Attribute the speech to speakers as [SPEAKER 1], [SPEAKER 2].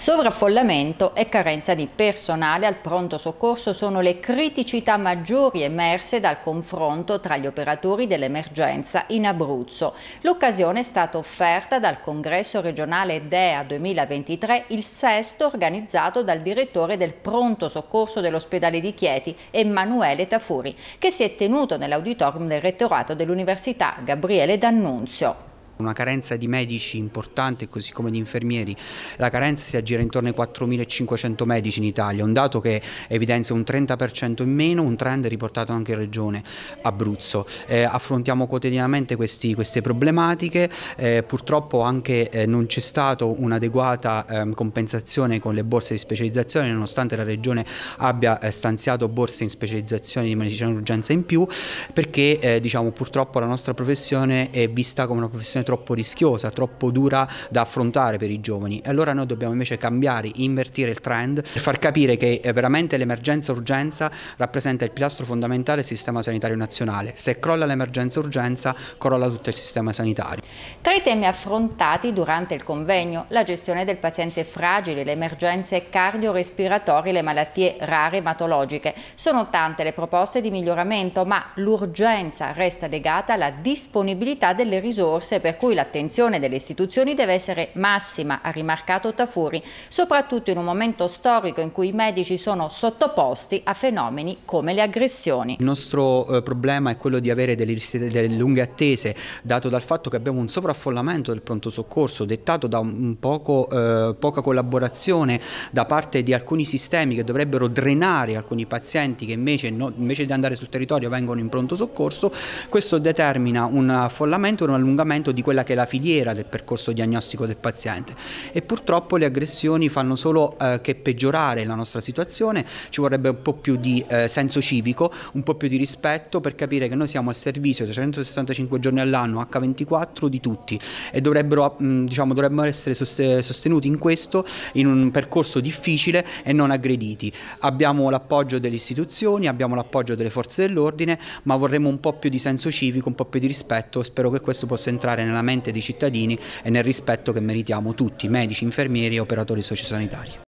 [SPEAKER 1] Sovraffollamento e carenza di personale al pronto soccorso sono le criticità maggiori emerse dal confronto tra gli operatori dell'emergenza in Abruzzo. L'occasione è stata offerta dal congresso regionale DEA 2023, il sesto organizzato dal direttore del pronto soccorso dell'ospedale di Chieti, Emanuele Tafuri, che si è tenuto nell'auditorium del rettorato dell'Università Gabriele D'Annunzio.
[SPEAKER 2] Una carenza di medici importante, così come di infermieri. La carenza si aggira intorno ai 4.500 medici in Italia, un dato che evidenzia un 30% in meno, un trend riportato anche in regione Abruzzo. Eh, affrontiamo quotidianamente questi, queste problematiche, eh, purtroppo anche eh, non c'è stata un'adeguata ehm, compensazione con le borse di specializzazione, nonostante la regione abbia eh, stanziato borse in specializzazione di medicina d'urgenza in più, perché eh, diciamo, purtroppo la nostra professione è vista come una professione troppo rischiosa, troppo dura da affrontare per i giovani. E allora noi dobbiamo invece cambiare, invertire il trend, per far capire che eh, veramente l'emergenza-urgenza rappresenta il pilastro fondamentale del sistema sanitario nazionale. Se crolla l'emergenza-urgenza, crolla tutto il sistema sanitario.
[SPEAKER 1] Tra i temi affrontati durante il convegno, la gestione del paziente fragile, le emergenze cardiorespiratorie, le malattie rare ematologiche. Sono tante le proposte di miglioramento, ma l'urgenza resta legata alla disponibilità delle risorse per cui l'attenzione delle istituzioni deve essere massima, ha rimarcato Tafuri, soprattutto in un momento storico in cui i medici sono sottoposti a fenomeni come le aggressioni.
[SPEAKER 2] Il nostro eh, problema è quello di avere delle, delle lunghe attese, dato dal fatto che abbiamo un sovraffollamento del pronto soccorso, dettato da un poco, eh, poca collaborazione da parte di alcuni sistemi che dovrebbero drenare alcuni pazienti che invece, no, invece di andare sul territorio vengono in pronto soccorso, questo determina un affollamento e un allungamento di quella che è la filiera del percorso diagnostico del paziente e purtroppo le aggressioni fanno solo eh, che peggiorare la nostra situazione, ci vorrebbe un po' più di eh, senso civico, un po' più di rispetto per capire che noi siamo al servizio 365 giorni all'anno, H24 di tutti e dovrebbero, mh, diciamo, dovrebbero essere sostenuti in questo, in un percorso difficile e non aggrediti. Abbiamo l'appoggio delle istituzioni, abbiamo l'appoggio delle forze dell'ordine, ma vorremmo un po' più di senso civico, un po' più di rispetto spero che questo possa entrare nella nella mente dei cittadini e nel rispetto che meritiamo tutti, medici, infermieri e operatori sociosanitari.